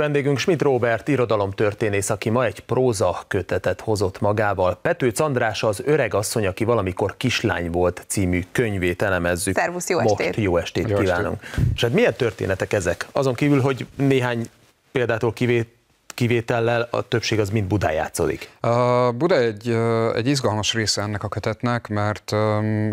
Vendégünk Schmidt Robert, irodalomtörténész, aki ma egy próza kötetet hozott magával. Pető András az öreg asszony, aki valamikor kislány volt című könyvét elemezzük. Szervusz, jó Most estét! Jó estét jó kívánunk! Estét. És hát milyen történetek ezek? Azon kívül, hogy néhány példától kivét, kivétellel a többség az mind Budá játszódik. Buda egy, egy izgalmas része ennek a kötetnek, mert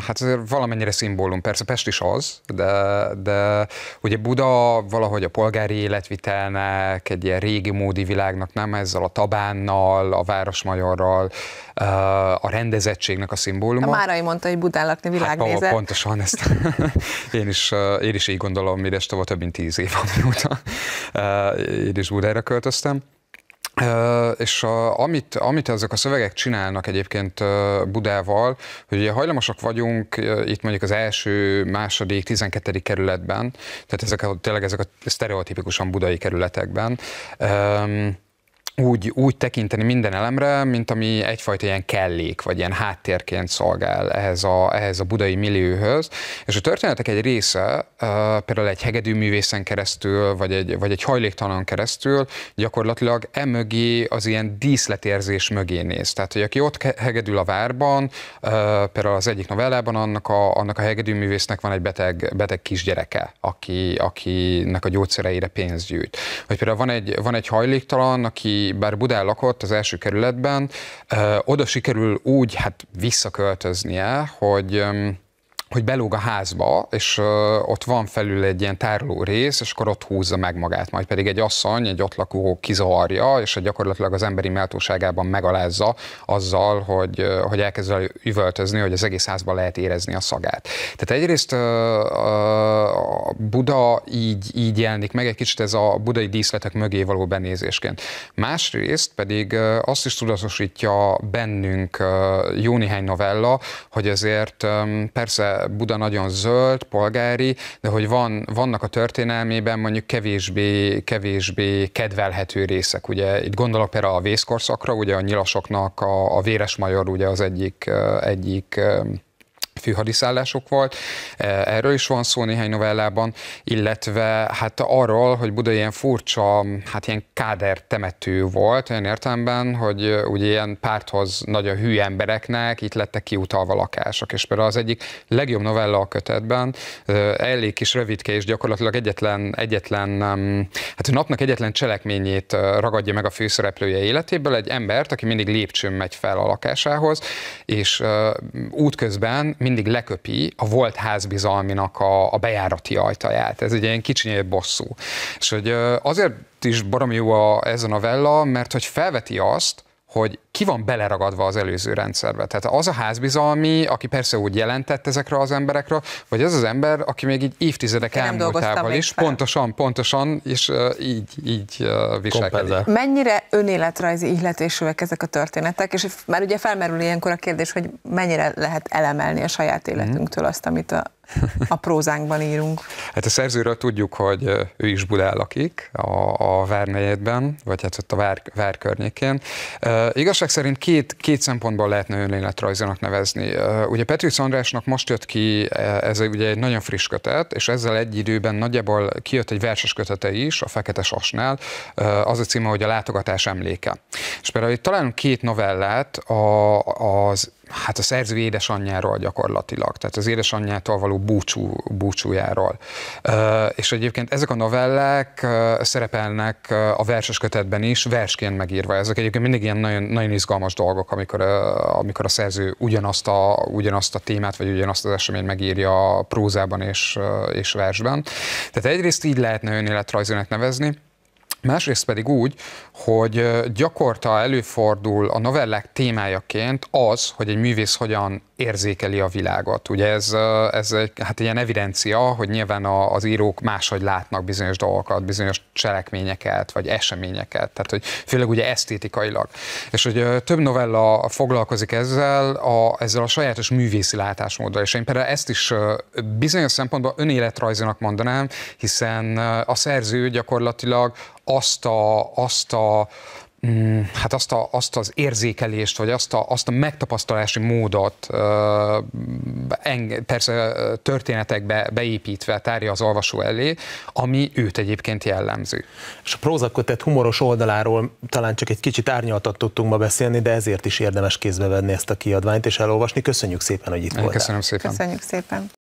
hát azért valamennyire szimbólum. Persze Pest is az, de, de ugye Buda valahogy a polgári életvitelnek, egy ilyen régi módi világnak, nem ezzel a tabánnal, a városmajorral, a rendezettségnek a szimbóluma. A Márai mondta, hogy Budán lakni világnézet. Hát, pontosan ezt én, is, én is így gondolom, édes több mint tíz év amióta én is Budára költöztem. Uh, és a, amit, amit ezek a szövegek csinálnak egyébként uh, Budával, hogy ugye hajlamosak vagyunk uh, itt mondjuk az első, második, tizenkettedik kerületben, tehát ezek a, tényleg ezek a sztereotipikusan budai kerületekben, um, úgy, úgy tekinteni minden elemre, mint ami egyfajta ilyen kellék, vagy ilyen háttérként szolgál ehhez a, ehhez a budai millióhöz. És a történetek egy része, például egy hegedűművészen keresztül, vagy egy, vagy egy hajléktalan keresztül, gyakorlatilag e mögé az ilyen díszletérzés mögé néz. Tehát, hogy aki ott hegedül a várban, például az egyik novellában annak a, annak a művésznek van egy beteg, beteg kisgyereke, aki, akinek a gyógyszereire pénz gyűjt. Vagy például van egy, van egy hajléktalan, aki bár Budán lakott az első kerületben, oda sikerül úgy hát visszaköltöznie, hogy hogy belóg a házba, és uh, ott van felül egy ilyen tároló rész, és akkor ott húzza meg magát, majd pedig egy asszony, egy ott lakó kizavarja, és gyakorlatilag az emberi méltóságában megalázza azzal, hogy, uh, hogy elkezd üvöltözni, hogy az egész házban lehet érezni a szagát. Tehát egyrészt uh, Buda így, így jelenik meg, egy kicsit ez a budai díszletek mögé való benézésként. Másrészt pedig azt is tudatosítja bennünk jó néhány novella, hogy ezért persze Buda nagyon zöld, polgári, de hogy van, vannak a történelmében mondjuk kevésbé, kevésbé kedvelhető részek. Ugye itt gondolok például a vészkorszakra, ugye a nyilasoknak a, a véres major ugye az egyik, egyik főhadiszállások volt, e, erről is van szó néhány novellában, illetve hát arról, hogy Buda ilyen furcsa, hát ilyen káder temető volt, olyan értelemben, hogy ugye ilyen párthoz nagyon hű embereknek itt lettek kiutalva lakások, és például az egyik legjobb novella a kötetben, elég kis rövidke, és gyakorlatilag egyetlen, egyetlen, hát a napnak egyetlen cselekményét ragadja meg a főszereplője életéből, egy embert, aki mindig lépcsőn megy fel a lakásához, és útközben mindig mindig leköpi a volt házbizalminak a, a bejárati ajtaját. Ez egy ilyen kicsinyébb bosszú. És hogy azért is baromi jó a, ez a novella, mert hogy felveti azt, hogy ki van beleragadva az előző rendszerbe. Tehát az a házbizalmi, aki persze úgy jelentett ezekre az emberekre, vagy az az ember, aki még így évtizedek Én elmúltával is, pontosan, pontosan, és uh, így, így uh, viselkedik. Kompenzál. Mennyire önéletrajzi ihletésűek ezek a történetek, és már ugye felmerül ilyenkor a kérdés, hogy mennyire lehet elemelni a saját mhm. életünktől azt, amit a, a prózánkban írunk. Hát a szerzőről tudjuk, hogy ő is Budán lakik, a, a Várnegyedben, vagy hát ott a Vár, vár környékén. Uh, igazság szerint két, két szempontból lehetne önéletrajzinak nevezni. Ugye Petrics Andrásnak most jött ki, e, ez ugye egy nagyon friss kötet, és ezzel egy időben nagyjából kijött egy verses kötete is, a Fekete Sasnál, az a címe, hogy a látogatás emléke. És például itt találunk két novellát, a, az hát a szerző édesanyjáról gyakorlatilag, tehát az édesanyjától való búcsú, búcsújáról. És egyébként ezek a novellák szerepelnek a verses kötetben is, versként megírva. Ezek egyébként mindig ilyen nagyon, nagyon izgalmas dolgok, amikor, amikor a szerző ugyanazt a, ugyanazt a témát, vagy ugyanazt az eseményt megírja prózában és, és versben. Tehát egyrészt így lehetne önéletrajzőnek nevezni, Másrészt pedig úgy, hogy gyakorta előfordul a novellák témájaként az, hogy egy művész hogyan érzékeli a világot. Ugye ez, ez egy, hát ilyen evidencia, hogy nyilván a, az írók máshogy látnak bizonyos dolgokat, bizonyos cselekményeket, vagy eseményeket, tehát hogy főleg ugye esztétikailag. És hogy több novella foglalkozik ezzel a, ezzel a sajátos művészi látásmóddal, és én például ezt is bizonyos szempontból önéletrajzinak mondanám, hiszen a szerző gyakorlatilag azt a, azt a mm, hát azt, a, azt az érzékelést, vagy azt a, azt a megtapasztalási módot persze történetekbe beépítve tárja az olvasó elé, ami őt egyébként jellemző. És a prózakötet humoros oldaláról talán csak egy kicsit árnyaltat tudtunk ma beszélni, de ezért is érdemes kézbe venni ezt a kiadványt és elolvasni. Köszönjük szépen, hogy itt voltál. Köszönöm szépen. Köszönjük szépen.